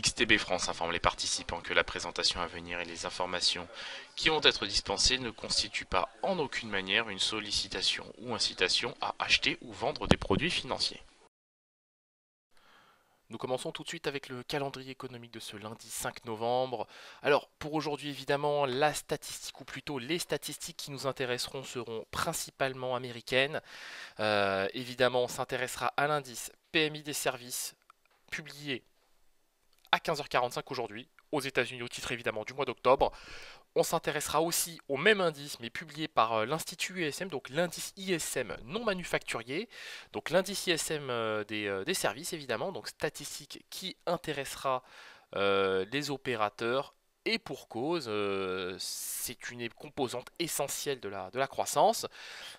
XTB France informe les participants que la présentation à venir et les informations qui vont être dispensées ne constituent pas en aucune manière une sollicitation ou incitation à acheter ou vendre des produits financiers. Nous commençons tout de suite avec le calendrier économique de ce lundi 5 novembre. Alors pour aujourd'hui évidemment, la statistique ou plutôt les statistiques qui nous intéresseront seront principalement américaines. Euh, évidemment, on s'intéressera à l'indice PMI des services publié à 15h45 aujourd'hui, aux États-Unis, au titre évidemment du mois d'octobre. On s'intéressera aussi au même indice, mais publié par euh, l'Institut ISM, donc l'indice ISM non manufacturier, donc l'indice ISM euh, euh, des, services évidemment, donc statistique qui intéressera les opérateurs et pour cause, c'est une composante essentielle de la, de la croissance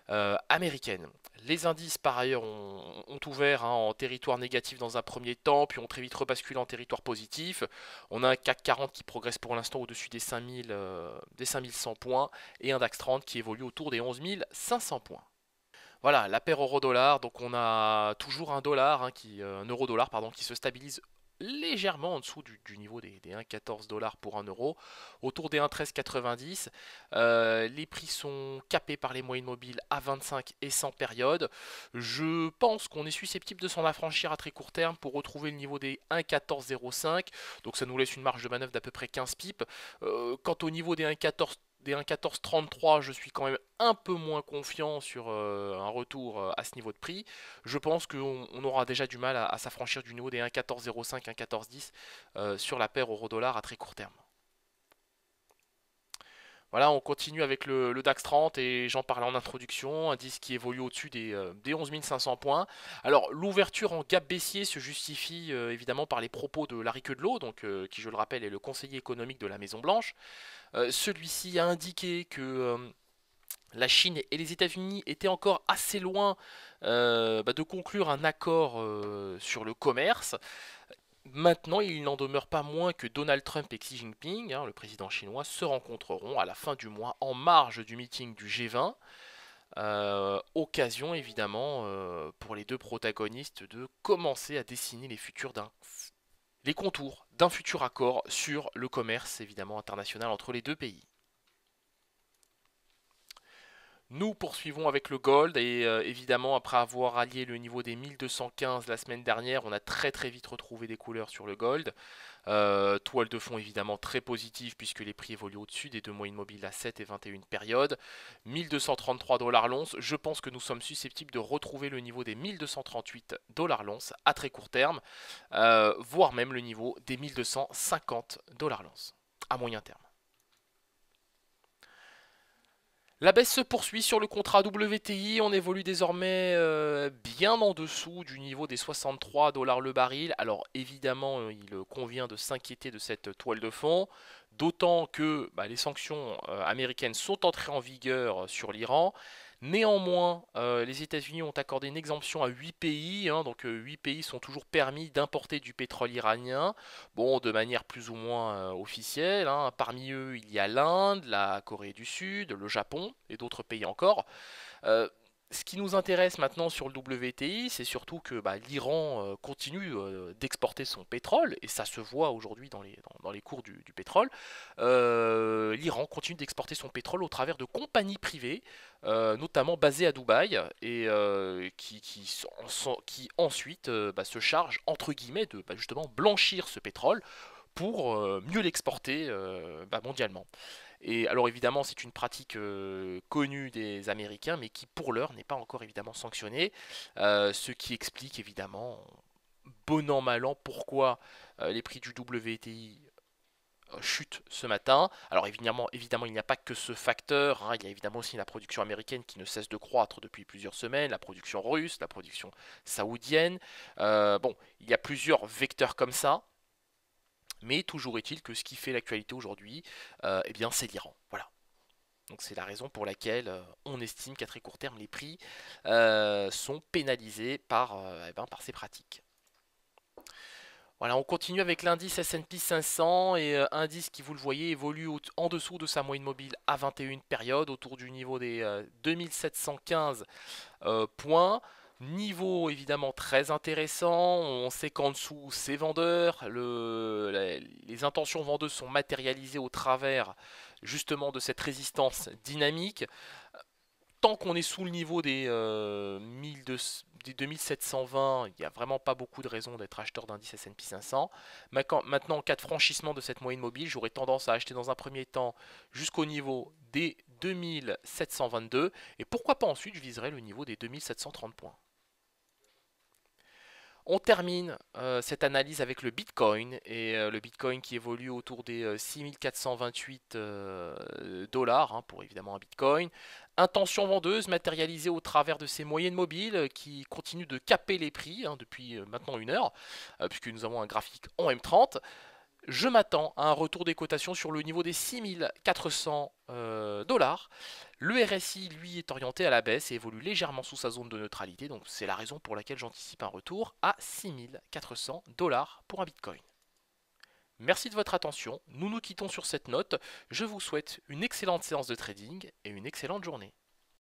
américaine. Les indices, par ailleurs, ont, ouvert hein, en territoire négatif dans un premier temps, puis ont très vite rebasculé en territoire positif. On a un CAC 40 qui progresse pour l'instant au-dessus des, 5100 euh, points, et un DAX 30 qui évolue autour des 11500 points. Voilà, la paire euro-dollar, donc on a toujours un dollar, hein, euh, euro-dollar pardon, qui se stabilise légèrement en dessous du, niveau des, 1,14 dollars pour 1 euro, autour des 1,1390. Euh, les prix sont capés par les moyennes mobiles à 25 et 100 périodes. Je pense qu'on est susceptible de s'en affranchir à très court terme pour retrouver le niveau des 1,1405. Donc ça nous laisse une marge de manœuvre d'à peu près 15 pips. Euh, quant au niveau des 1,14 des 1.1433 je suis quand même un peu moins confiant sur euh, un retour euh, à ce niveau de prix. Je pense qu'on aura déjà du mal à, s'affranchir du niveau des 1.1405, 1.1410 euh, sur la paire euro-dollar à très court terme. Voilà, on continue avec le, DAX 30 et j'en parlais en introduction, indice qui évolue au-dessus des, 11 euh, 500 points. Alors l'ouverture en gap baissier se justifie euh, évidemment par les propos de Larry Kudlow, donc, euh, qui je le rappelle est le conseiller économique de la Maison Blanche. Celui-ci a indiqué que la Chine et les États-Unis étaient encore assez loin bah, de conclure un accord sur le commerce Maintenant, il n'en demeure pas moins que Donald Trump et Xi Jinping, hein, le président chinois, se rencontreront à la fin du mois en marge du meeting du G20. Euh, occasion évidemment euh, pour les deux protagonistes de commencer à dessiner les les contours d'un futur accord sur le commerce évidemment international entre les deux pays. Nous poursuivons avec le gold et euh, évidemment après avoir allié le niveau des 1215 la semaine dernière, on a très très vite retrouvé des couleurs sur le gold. Euh, toile de fond évidemment très positive puisque les prix évoluent au-dessus des deux moyennes mobiles à 7 et 21 périodes. 1233 dollars l'once, je pense que nous sommes susceptibles de retrouver le niveau des 1238 dollars l'once à très court terme, euh, voire même le niveau des 1250 dollars l'once à moyen terme. La baisse se poursuit sur le contrat WTI, on évolue désormais euh, bien en dessous du niveau des 63 dollars le baril. Alors évidemment, euh, il convient de s'inquiéter de cette toile de fond, d'autant que bah, les sanctions euh, américaines sont entrées en vigueur sur l'Iran. Néanmoins, euh, les États-Unis ont accordé une exemption à 8 pays, hein, donc euh, huit 8 pays sont toujours permis d'importer du pétrole iranien, bon, de manière plus ou moins euh, officielle. Hein, parmi eux, il y a l'Inde, la Corée du Sud, le Japon et d'autres pays encore ce qui nous intéresse maintenant sur le WTI, c'est surtout que bah, l'Iran euh, continue euh, d'exporter son pétrole, et ça se voit aujourd'hui dans les, cours du, pétrole. Euh, L'Iran continue d'exporter son pétrole au travers de compagnies privées, notamment basées à Dubaï, et qui, ensuite bah, se chargent, entre guillemets, de bah, justement blanchir ce pétrole pour mieux l'exporter mondialement. Et alors évidemment, c'est une pratique euh, connue des Américains, mais qui pour l'heure n'est pas encore évidemment sanctionnée, euh, ce qui explique évidemment, bon an mal an, pourquoi euh, les prix du WTI chutent ce matin. Alors évidemment, évidemment il n'y a pas que ce facteur, hein. il y a évidemment aussi la production américaine qui ne cesse de croître depuis plusieurs semaines, la production russe, la production saoudienne. bon, il y a plusieurs vecteurs comme ça. Mais toujours est-il que ce qui fait l'actualité aujourd'hui, euh, eh bien, c'est l'Iran. Voilà. Donc c'est la raison pour laquelle euh, on estime qu'à très court terme, les prix euh, sont pénalisés par, eh ben, par ces pratiques. Voilà, on continue avec l'indice S&P 500 et indice qui, vous le voyez, évolue en dessous de sa moyenne mobile à 21 périodes, autour du niveau des 2715 points. Niveau évidemment très intéressant, on sait qu'en dessous c'est vendeur, les intentions vendeuses sont matérialisées au travers justement de cette résistance dynamique. Tant qu'on est sous le niveau des, 2720, euh, il n'y a vraiment pas beaucoup de raisons d'être acheteur d'indice S&P 500. Maintenant, en cas de franchissement de cette moyenne mobile, j'aurais tendance à acheter dans un premier temps jusqu'au niveau des 2722 et pourquoi pas ensuite je viserai le niveau des 2730 points. On termine euh, cette analyse avec le Bitcoin et euh, le Bitcoin qui évolue autour des 6428 euh, dollars hein, pour évidemment un Bitcoin. Intention vendeuse matérialisée au travers de ces moyennes mobiles qui continuent de caper les prix hein, depuis maintenant une heure, puisque nous avons un graphique en M30 je m'attends à un retour des cotations sur le niveau des 6400 euh, dollars. Le RSI, lui, est orienté à la baisse et évolue légèrement sous sa zone de neutralité. Donc c'est la raison pour laquelle j'anticipe un retour à 6400 dollars pour un Bitcoin. Merci de votre attention. Nous nous quittons sur cette note. Je vous souhaite une excellente séance de trading et une excellente journée.